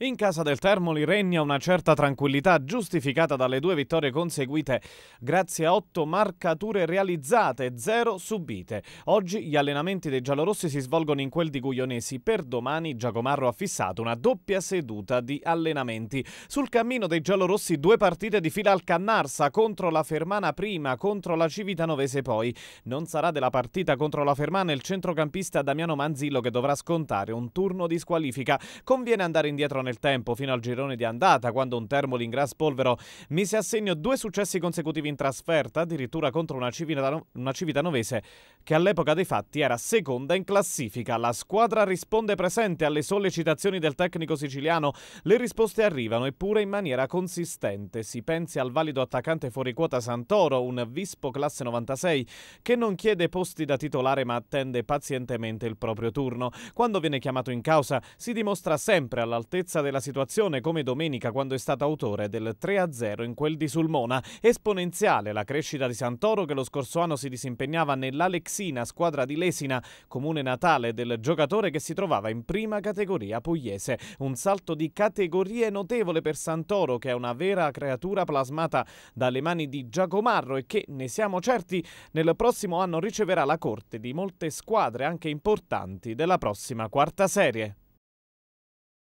In casa del Termoli regna una certa tranquillità giustificata dalle due vittorie conseguite grazie a otto marcature realizzate, zero subite. Oggi gli allenamenti dei giallorossi si svolgono in quel di Guglionesi. Per domani Giacomarro ha fissato una doppia seduta di allenamenti. Sul cammino dei giallorossi due partite di fila al Cannarsa contro la Fermana prima, contro la Civitanovese poi. Non sarà della partita contro la Fermana il centrocampista Damiano Manzillo che dovrà scontare un turno di squalifica. Conviene andare indietro nel tempo fino al girone di andata, quando un Termoli in polvero mise a segno due successi consecutivi in trasferta, addirittura contro una, Civitano una Civitanovese che all'epoca dei fatti era seconda in classifica. La squadra risponde presente alle sollecitazioni del tecnico siciliano, le risposte arrivano eppure in maniera consistente. Si pensi al valido attaccante fuori quota Santoro, un Vispo classe 96, che non chiede posti da titolare ma attende pazientemente il proprio turno. Quando viene chiamato in causa si dimostra sempre all'altezza certezza della situazione come domenica quando è stato autore del 3-0 in quel di Sulmona. Esponenziale la crescita di Santoro che lo scorso anno si disimpegnava nell'Alexina, squadra di Lesina, comune natale del giocatore che si trovava in prima categoria pugliese. Un salto di categorie notevole per Santoro che è una vera creatura plasmata dalle mani di Giacomarro e che, ne siamo certi, nel prossimo anno riceverà la corte di molte squadre anche importanti della prossima quarta serie.